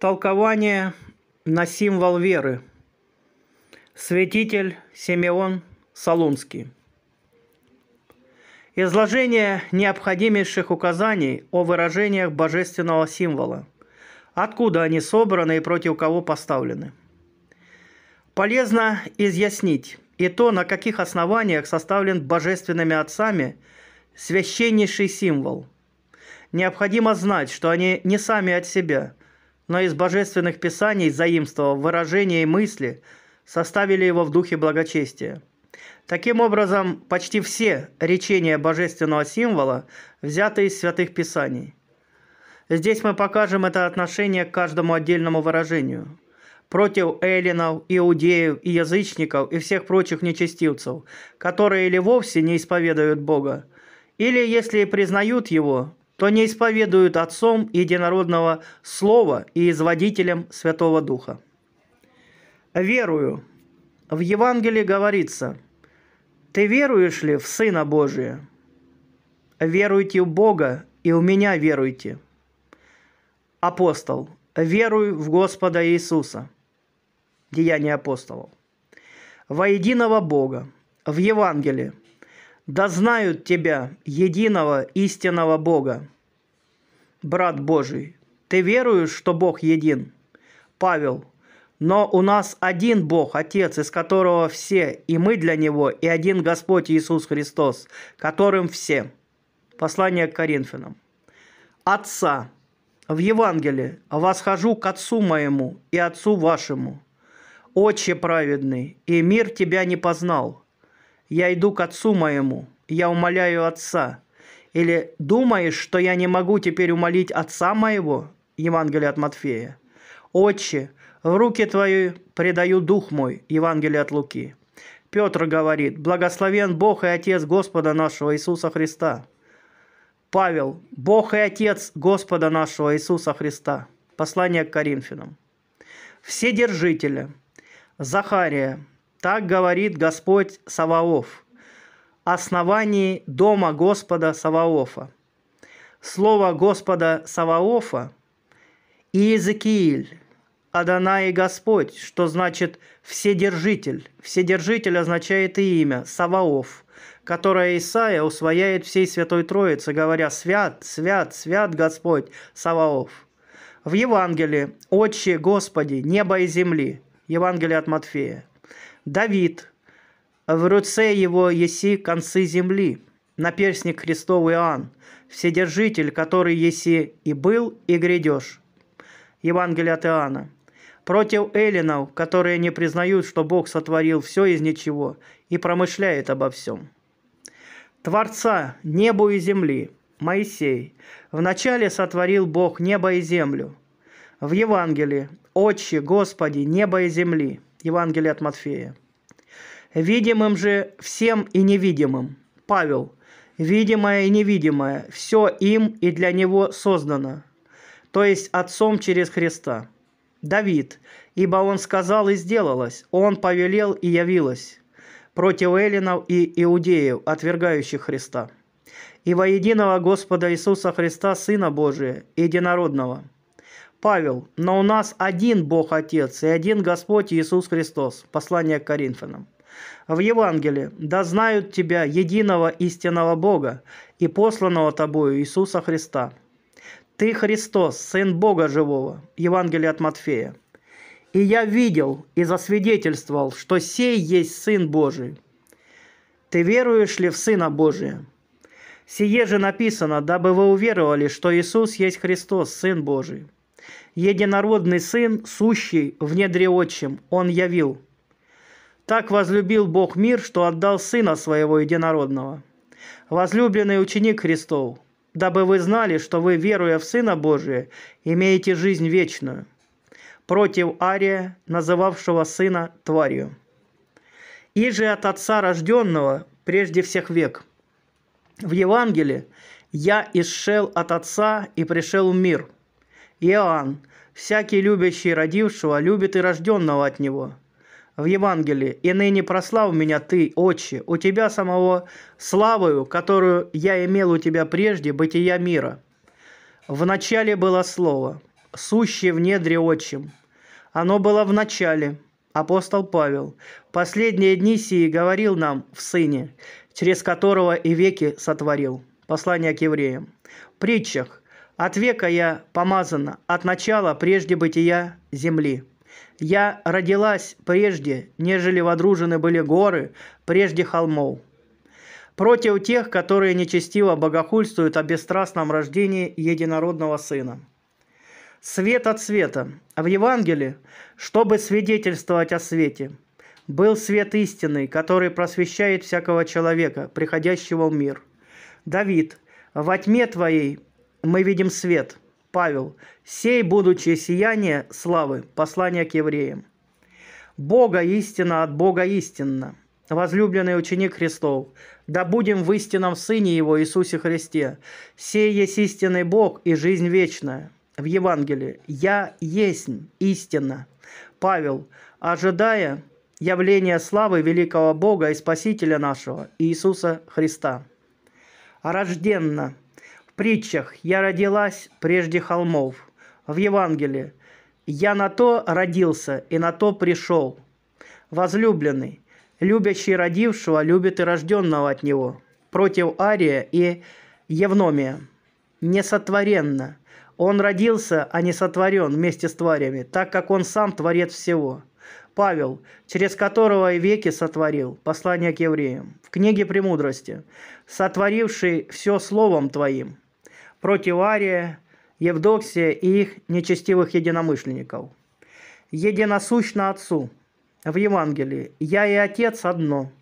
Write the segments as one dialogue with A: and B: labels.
A: Толкование на символ веры. Святитель Симеон Солунский. Изложение необходимейших указаний о выражениях божественного символа. Откуда они собраны и против кого поставлены. Полезно изъяснить и то, на каких основаниях составлен божественными отцами священнейший символ. Необходимо знать, что они не сами от себя – но из божественных писаний заимствовал выражения и мысли, составили его в духе благочестия. Таким образом, почти все речения божественного символа взяты из святых писаний. Здесь мы покажем это отношение к каждому отдельному выражению. Против эллинов, иудеев и язычников и всех прочих нечестивцев, которые или вовсе не исповедуют Бога, или, если признают Его, то не исповедуют Отцом Единородного Слова и Изводителем Святого Духа. Верую. В Евангелии говорится, «Ты веруешь ли в Сына Божия? Веруйте в Бога, и у меня веруйте». Апостол, веруй в Господа Иисуса. Деяния апостолов. Во единого Бога. В Евангелии – да знают тебя, единого истинного Бога. Брат Божий, ты веруешь, что Бог един? Павел, но у нас один Бог, Отец, из которого все, и мы для Него, и один Господь Иисус Христос, которым все. Послание к Коринфянам. Отца. В Евангелии восхожу к Отцу моему и Отцу вашему. Отче праведный, и мир тебя не познал – я иду к отцу моему, я умоляю отца. Или думаешь, что я не могу теперь умолить отца моего? Евангелие от Матфея. Отче, в руки твои предаю дух мой. Евангелие от Луки. Петр говорит, благословен Бог и Отец Господа нашего Иисуса Христа. Павел, Бог и Отец Господа нашего Иисуса Христа. Послание к Коринфянам. держители. Захария, так говорит Господь Саваоф, основании дома Господа Саваофа. Слово Господа Саваофа и Иезекииль, и Господь, что значит «вседержитель». «Вседержитель» означает и имя, Саваоф, которое Исаия усвояет всей Святой Троице, говоря «Свят, свят, свят Господь, Саваоф». В Евангелии «Отче Господи, небо и земли» Евангелие от Матфея – Давид, в руце его еси концы земли, наперстник Христов Иоанн, вседержитель, который еси и был, и грядешь. Евангелие от Иоанна. Против эллинов, которые не признают, что Бог сотворил все из ничего и промышляет обо всем. Творца небу и земли, Моисей. Вначале сотворил Бог небо и землю. В Евангелии «Отче, Господи, небо и земли». Евангелие от Матфея. «Видимым же всем и невидимым». Павел. «Видимое и невидимое, все им и для него создано». То есть Отцом через Христа. Давид. «Ибо он сказал и сделалось, он повелел и явилось» против эллинов и иудеев, отвергающих Христа, и во единого Господа Иисуса Христа, Сына Божия, единородного – Павел, но у нас один Бог Отец и один Господь Иисус Христос. Послание к Коринфянам. В Евангелии «Да знают тебя единого истинного Бога и посланного тобою Иисуса Христа». «Ты Христос, Сын Бога Живого» Евангелие от Матфея. «И я видел и засвидетельствовал, что сей есть Сын Божий». «Ты веруешь ли в Сына Божия?» «Сие же написано, дабы вы уверовали, что Иисус есть Христос, Сын Божий» единородный Сын, сущий в недре отчим, Он явил. Так возлюбил Бог мир, что отдал Сына Своего Единородного. Возлюбленный ученик Христов, дабы вы знали, что вы, веруя в Сына Божия, имеете жизнь вечную, против Ария, называвшего Сына тварью. И же от Отца рожденного прежде всех век. В Евангелии «Я исшел от Отца и пришел в мир», Иоанн. «Всякий, любящий родившего, любит и рожденного от него». В Евангелии «И ныне прослав меня ты, Отче, у тебя самого славою, которую я имел у тебя прежде, бытия мира». В начале было Слово, сущее в недре Отчим. Оно было в начале, апостол Павел. Последние дни сии говорил нам в Сыне, через которого и веки сотворил. Послание к евреям. В притчах от века я помазана, от начала прежде бытия земли. Я родилась прежде, нежели водружены были горы, прежде холмов. Против тех, которые нечестиво богохульствуют о бесстрастном рождении единородного сына. Свет от света. В Евангелии, чтобы свидетельствовать о свете, был свет истинный, который просвещает всякого человека, приходящего в мир. Давид, во тьме твоей мы видим свет. Павел. «Сей, будучи сияние славы». Послание к евреям. «Бога истина от Бога истинно, Возлюбленный ученик Христов, да будем в истинном Сыне Его Иисусе Христе. Сей есть истинный Бог и жизнь вечная. В Евангелии «Я есть истина». Павел, ожидая явления славы великого Бога и Спасителя нашего Иисуса Христа. Рожденно – притчах «Я родилась прежде холмов», в Евангелии «Я на то родился и на то пришел». Возлюбленный, любящий родившего, любит и рожденного от него, против Ария и Евномия. Несотворенно. Он родился, а не сотворен вместе с тварями, так как он сам творец всего. Павел, через которого и веки сотворил, послание к евреям, в книге «Премудрости», сотворивший все словом твоим, против Ария, Евдоксия и их нечестивых единомышленников. Единосущно Отцу. В Евангелии «Я и Отец одно».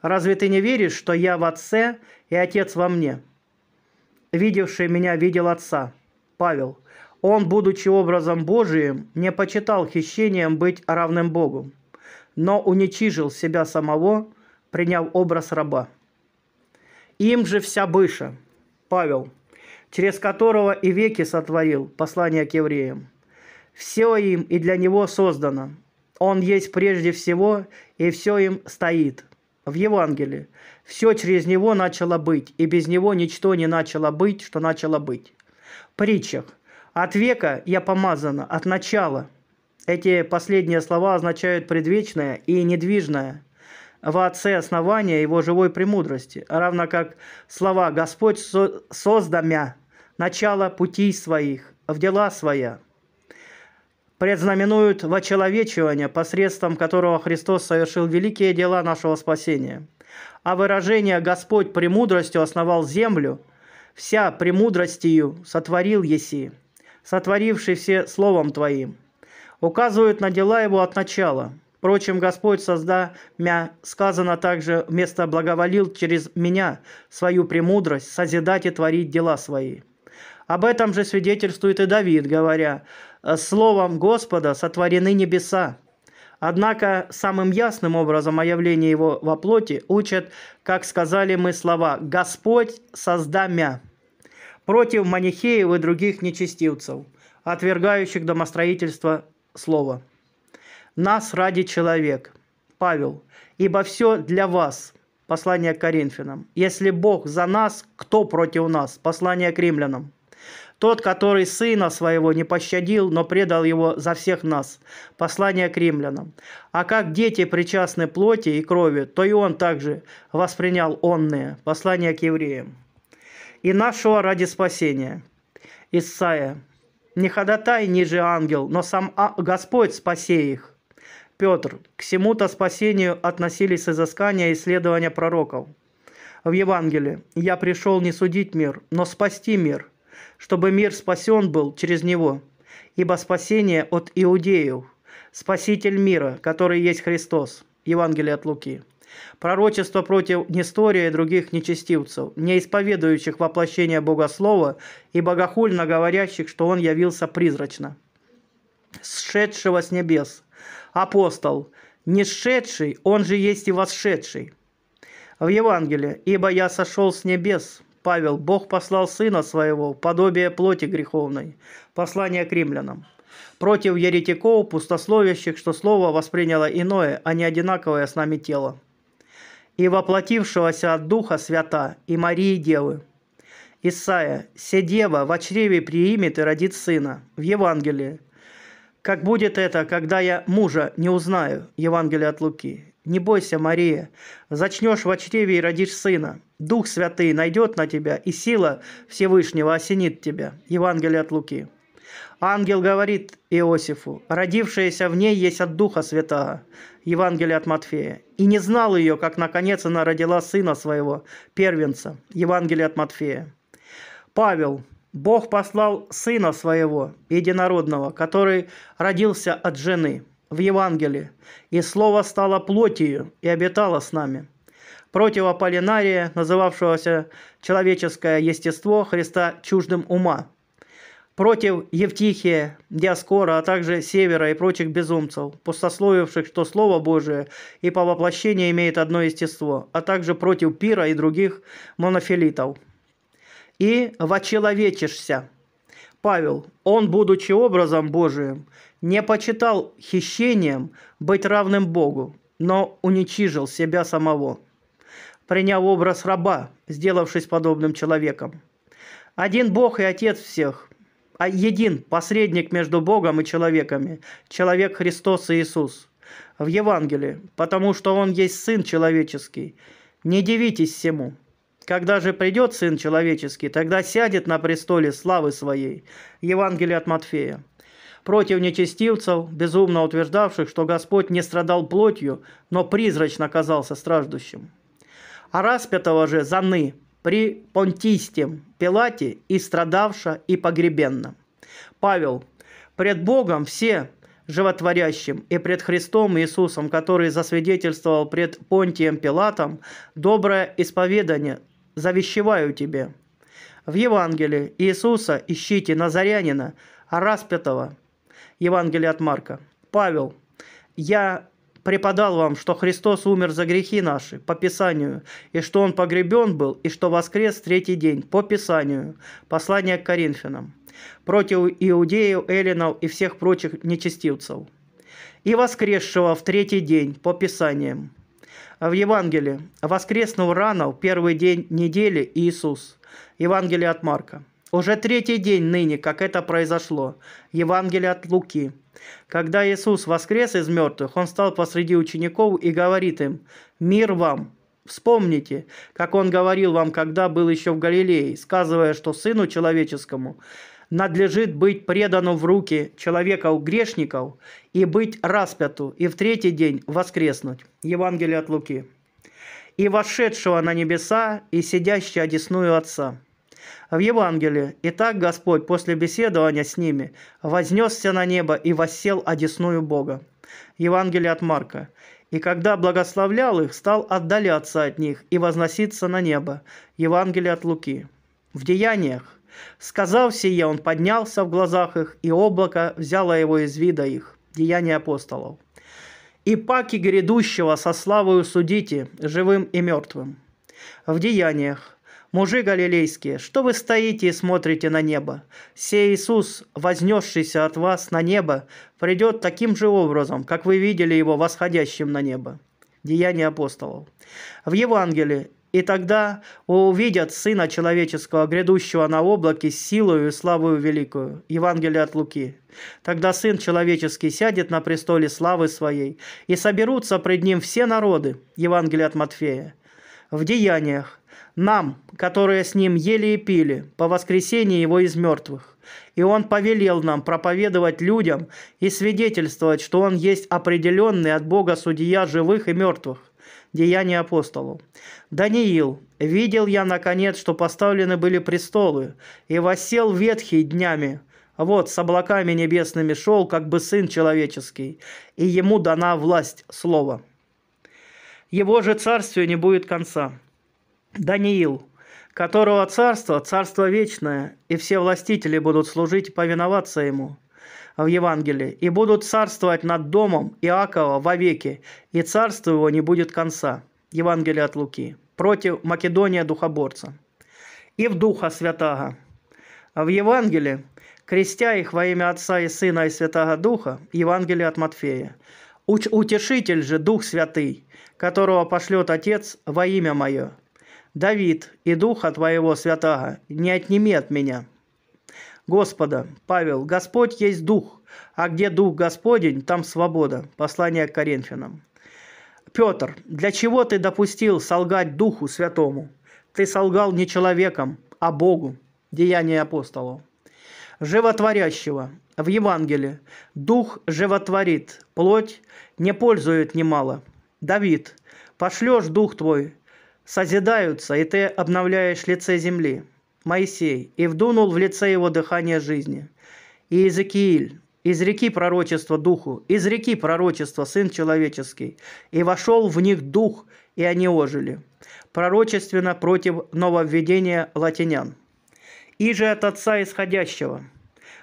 A: Разве ты не веришь, что я в Отце и Отец во мне? Видевший меня видел Отца. Павел. Он, будучи образом Божиим, не почитал хищением быть равным Богу, но уничижил себя самого, приняв образ раба. Им же вся быша. Павел через которого и веки сотворил, послание к евреям. Все им и для него создано. Он есть прежде всего, и все им стоит. В Евангелии. Все через него начало быть, и без него ничто не начало быть, что начало быть. Притчах. От века я помазана, от начала. Эти последние слова означают предвечное и недвижное – в Отце основания Его живой премудрости, равно как слова «Господь со создамя начало путей своих, в дела своя. Предзнаменуют вочеловечивание, посредством которого Христос совершил великие дела нашего спасения. А выражение «Господь премудростью основал землю» «Вся премудростью сотворил еси, сотворивший все словом Твоим» указывают на дела его от начала. Впрочем, Господь, созда мя, сказано также, вместо благоволил через меня свою премудрость созидать и творить дела свои. Об этом же свидетельствует и Давид, говоря, «Словом Господа сотворены небеса». Однако самым ясным образом о явлении его во плоти учат, как сказали мы слова «Господь создамя» против манихеев и других нечестивцев, отвергающих домостроительство слова. «Нас ради человек» Павел, «Ибо все для вас» Послание к Коринфянам. «Если Бог за нас, кто против нас?» Послание к римлянам. Тот, который сына своего не пощадил, но предал его за всех нас. Послание к римлянам. А как дети причастны плоти и крови, то и он также воспринял онные. Послание к евреям. И нашего ради спасения. Исаия. Не ходатай ниже ангел, но сам а, Господь спасе их. Петр. К всему-то спасению относились изыскания и исследования пророков. В Евангелии «Я пришел не судить мир, но спасти мир» чтобы мир спасен был через него. Ибо спасение от иудеев, спаситель мира, который есть Христос». Евангелие от Луки. Пророчество против Нестория и других нечестивцев, не исповедующих воплощение Слова и богохульно говорящих, что он явился призрачно. Сшедшего с небес. Апостол. Не сшедший, он же есть и восшедший. В Евангелии. «Ибо я сошел с небес, Павел, Бог послал Сына Своего, подобие плоти греховной. Послание к римлянам. Против еретиков, пустословящих, что слово восприняло иное, а не одинаковое с нами тело. И воплотившегося от Духа Свята и Марии Девы. Исаия, «Се дева в чреве приимет и родит сына» в Евангелии. «Как будет это, когда я мужа не узнаю» Евангелие от Луки. Не бойся, Мария, зачнешь во чреве и родишь сына. Дух Святый найдет на тебя, и сила Всевышнего осенит тебя». Евангелие от Луки. Ангел говорит Иосифу, родившаяся в ней есть от Духа Святого. Евангелие от Матфея. И не знал ее, как наконец она родила сына своего, первенца. Евангелие от Матфея. Павел. Бог послал сына своего, единородного, который родился от жены в Евангелии. «И слово стало плотью и обитало с нами». Против Аполлинария, называвшегося «человеческое естество Христа чуждым ума». Против Евтихия, Диаскора, а также Севера и прочих безумцев, пустословивших, что Слово Божие и по воплощению имеет одно естество, а также против Пира и других монофилитов. «И вочеловечишься» Павел, он, будучи образом Божиим, не почитал хищением быть равным Богу, но уничижил себя самого, приняв образ раба, сделавшись подобным человеком. Один Бог и Отец всех, а един посредник между Богом и человеками, человек Христос Иисус. В Евангелии, потому что Он есть Сын Человеческий. Не дивитесь всему, когда же придет Сын Человеческий, тогда сядет на престоле славы своей». Евангелие от Матфея. Против нечестивцев, безумно утверждавших, что Господь не страдал плотью, но призрачно казался страждущим. А распятого же заны при понтистем Пилате и страдавша, и погребенном. Павел, пред Богом все животворящим и пред Христом Иисусом, который засвидетельствовал пред Понтием Пилатом, доброе исповедание завещеваю тебе. В Евангелии Иисуса ищите Назарянина, распятого. Евангелие от Марка. Павел, я преподал вам, что Христос умер за грехи наши, по Писанию, и что Он погребен был, и что воскрес третий день, по Писанию. Послание к Коринфянам. Против иудеев, эллинов и всех прочих нечестивцев. И воскресшего в третий день, по Писаниям. В Евангелии воскреснул рано в первый день недели Иисус. Евангелие от Марка. Уже третий день ныне, как это произошло. Евангелие от Луки. Когда Иисус воскрес из мертвых, Он стал посреди учеников и говорит им «Мир вам!» Вспомните, как Он говорил вам, когда был еще в Галилее, сказывая, что Сыну Человеческому – надлежит быть предану в руки человека у грешников и быть распяту, и в третий день воскреснуть». Евангелие от Луки. «И вошедшего на небеса, и сидящего одесную Отца». В Евангелии «Итак Господь после беседования с ними вознесся на небо и воссел одесную Бога». Евангелие от Марка и когда благословлял их, стал отдаляться от них и возноситься на небо. Евангелие от Луки. В Деяниях Сказав сие, он поднялся в глазах их, и облако взяло его из вида их. Деяния апостолов. «И паки грядущего со славою судите, живым и мертвым». В Деяниях. Мужи галилейские, что вы стоите и смотрите на небо? Все Иисус, вознесшийся от вас на небо, придет таким же образом, как вы видели его восходящим на небо. Деяния апостолов. В Евангелии и тогда увидят Сына Человеческого, грядущего на облаке с силою и славою великую». Евангелие от Луки. «Тогда Сын Человеческий сядет на престоле славы Своей, и соберутся пред Ним все народы». Евангелие от Матфея. В деяниях нам, которые с ним ели и пили, по воскресении его из мертвых. И он повелел нам проповедовать людям и свидетельствовать, что он есть определенный от Бога судья живых и мертвых. Деяния апостолу, Даниил. «Видел я, наконец, что поставлены были престолы, и восел ветхий днями. Вот, с облаками небесными шел, как бы сын человеческий, и ему дана власть слова. Его же царствию не будет конца». Даниил которого царство – царство вечное, и все властители будут служить и повиноваться ему – в Евангелии, и будут царствовать над домом Иакова вовеки, и царство его не будет конца». Евангелие от Луки. Против Македония духоборца. «И в Духа Святаго». В Евангелии, крестя их во имя Отца и Сына и Святаго Духа, Евангелие от Матфея. «Утешитель же Дух Святый, которого пошлет Отец во имя Мое». Давид, и духа твоего святаго не отними от меня, Господа. Павел, Господь есть Дух, а где Дух Господень, там свобода. Послание к Коринфянам. Петр, для чего ты допустил солгать Духу Святому? Ты солгал не человеком, а Богу. Деяние апостолов. Животворящего. В Евангелии. Дух животворит, плоть не пользует немало. Давид, пошлешь Дух твой, созидаются, и ты обновляешь лице земли. Моисей, и вдунул в лице его дыхание жизни. И Иезекииль, из реки пророчества духу, из реки пророчества Сын Человеческий, и вошел в них дух, и они ожили. Пророчественно против нововведения латинян. И же от Отца Исходящего –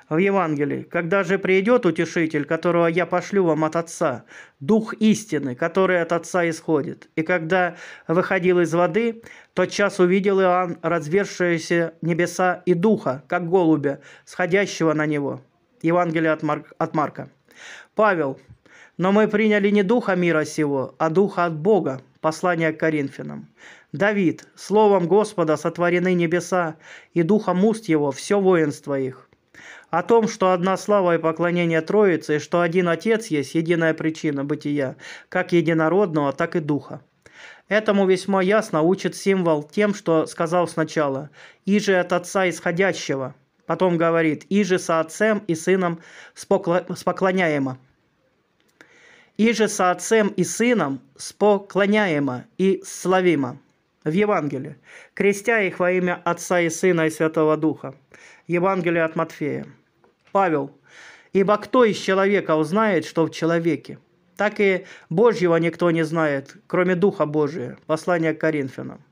A: в Евангелии. Когда же придет утешитель, которого я пошлю вам от Отца, Дух истины, который от Отца исходит. И когда выходил из воды, тот час увидел Иоанн развершиеся небеса и Духа, как голубя, сходящего на него». Евангелие от, Марк, от Марка. Павел. «Но мы приняли не Духа мира сего, а Духа от Бога». Послание к Коринфянам. Давид, словом Господа сотворены небеса, и духом уст его все воинство их о том, что одна слава и поклонение Троице, и что один Отец есть единая причина бытия, как единородного, так и Духа. Этому весьма ясно учит символ тем, что сказал сначала иже от Отца исходящего», потом говорит «И же со Отцем иже со Отцем и Сыном споклоняемо иже со отцем и сыном споклоняемо и славимо в Евангелии, крестя их во имя Отца и Сына и Святого Духа. Евангелие от Матфея. Павел. «Ибо кто из человека узнает, что в человеке? Так и Божьего никто не знает, кроме Духа Божия». Послание к Коринфянам.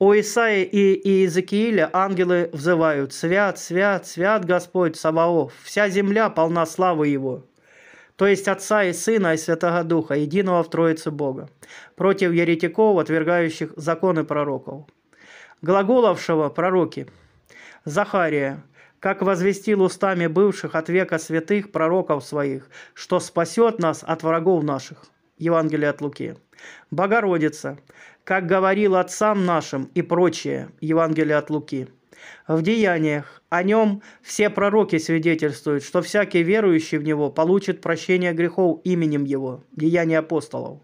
A: У Исаи и Иезекииля ангелы взывают «Свят, свят, свят Господь Саваоф, вся земля полна славы Его» то есть Отца и Сына и Святого Духа, единого в Троице Бога, против еретиков, отвергающих законы пророков. Глаголовшего пророки Захария, как возвестил устами бывших от века святых пророков своих, что спасет нас от врагов наших. Евангелие от Луки. Богородица, как говорил отцам нашим и прочее. Евангелие от Луки. В деяниях о нем все пророки свидетельствуют, что всякий верующий в него получит прощение грехов именем его. Деяния апостолов.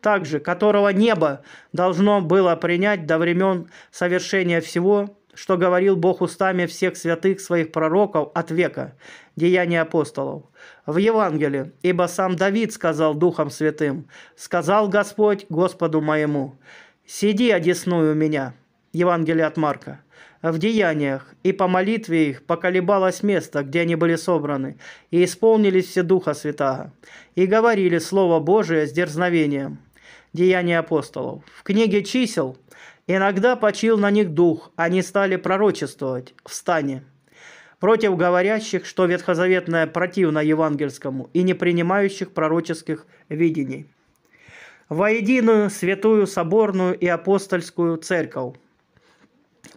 A: Также, которого небо должно было принять до времен совершения всего, что говорил Бог устами всех святых своих пророков от века. Деяния апостолов. В Евангелии, ибо сам Давид сказал Духом Святым, сказал Господь Господу моему, «Сиди, одесную меня». Евангелие от Марка. В деяниях и по молитве их поколебалось место, где они были собраны, и исполнились все Духа Святаго, и говорили Слово Божие с дерзновением. Деяния апостолов. В книге чисел – Иногда почил на них дух, они стали пророчествовать в «Встань!» против говорящих, что ветхозаветное противно евангельскому и не принимающих пророческих видений. Воединую, святую, соборную и апостольскую церковь.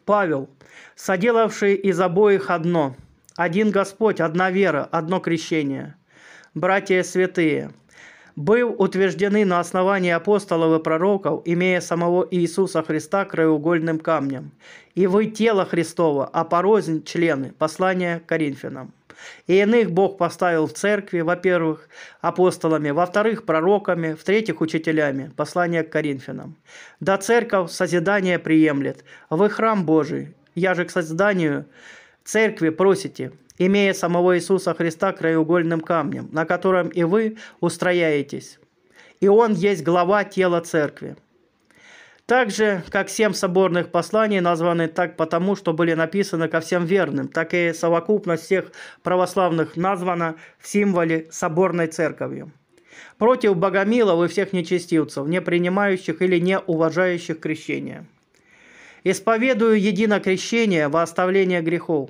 A: Павел, соделавший из обоих одно, один Господь, одна вера, одно крещение. Братья святые, был утверждены на основании апостолов и пророков, имея самого Иисуса Христа краеугольным камнем. И вы тело Христова, а порознь члены. Послание Коринфянам. И иных Бог поставил в церкви, во-первых, апостолами, во-вторых, пророками, в-третьих, учителями. Послание к Коринфянам. Да церковь созидание приемлет, вы храм Божий, я же к созданию церкви просите, имея самого Иисуса Христа краеугольным камнем, на котором и вы устрояетесь. И Он есть глава тела церкви. Так же, как семь соборных посланий названы так потому, что были написаны ко всем верным, так и совокупность всех православных названа в символе соборной церковью. Против богомилов и всех нечестивцев, не принимающих или не уважающих крещения исповедую едино крещение во оставление грехов.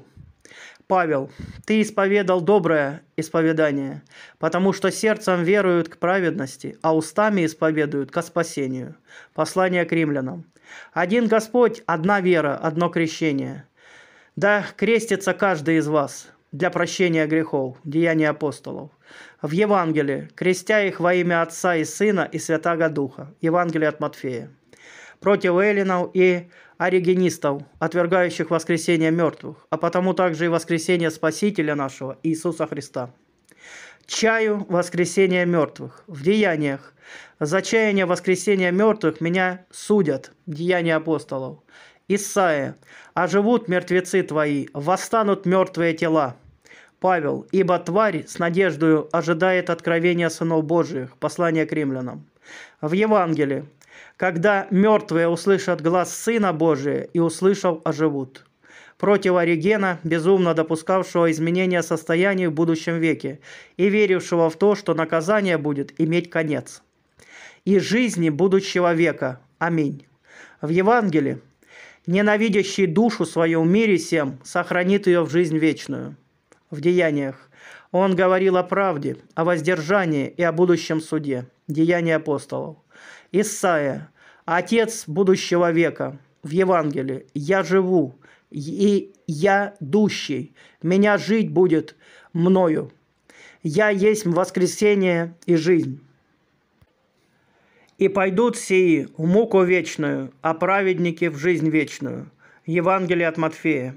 A: Павел, ты исповедал доброе исповедание, потому что сердцем веруют к праведности, а устами исповедуют ко спасению. Послание к римлянам. Один Господь, одна вера, одно крещение. Да крестится каждый из вас для прощения грехов, деяния апостолов. В Евангелии, крестя их во имя Отца и Сына и Святаго Духа. Евангелие от Матфея против эллинов и оригенистов, отвергающих воскресение мертвых, а потому также и воскресение Спасителя нашего Иисуса Христа. Чаю воскресения мертвых в деяниях. За чаяние воскресения мертвых меня судят, деяния апостолов. Исаия, а живут мертвецы твои, восстанут мертвые тела. Павел, ибо тварь с надеждою ожидает откровения сынов Божиих. Послание к римлянам. В Евангелии, когда мертвые услышат глаз Сына Божия и услышав, оживут. Против Оригена, безумно допускавшего изменения состояния в будущем веке и верившего в то, что наказание будет иметь конец. И жизни будущего века. Аминь. В Евангелии ненавидящий душу свою в мире всем, сохранит ее в жизнь вечную. В деяниях. Он говорил о правде, о воздержании и о будущем суде. Деяния апостолов. Исаия. Отец будущего века в Евангелии. Я живу, и я дущий. Меня жить будет мною. Я есть воскресение и жизнь. И пойдут сии в муку вечную, а праведники в жизнь вечную. Евангелие от Матфея.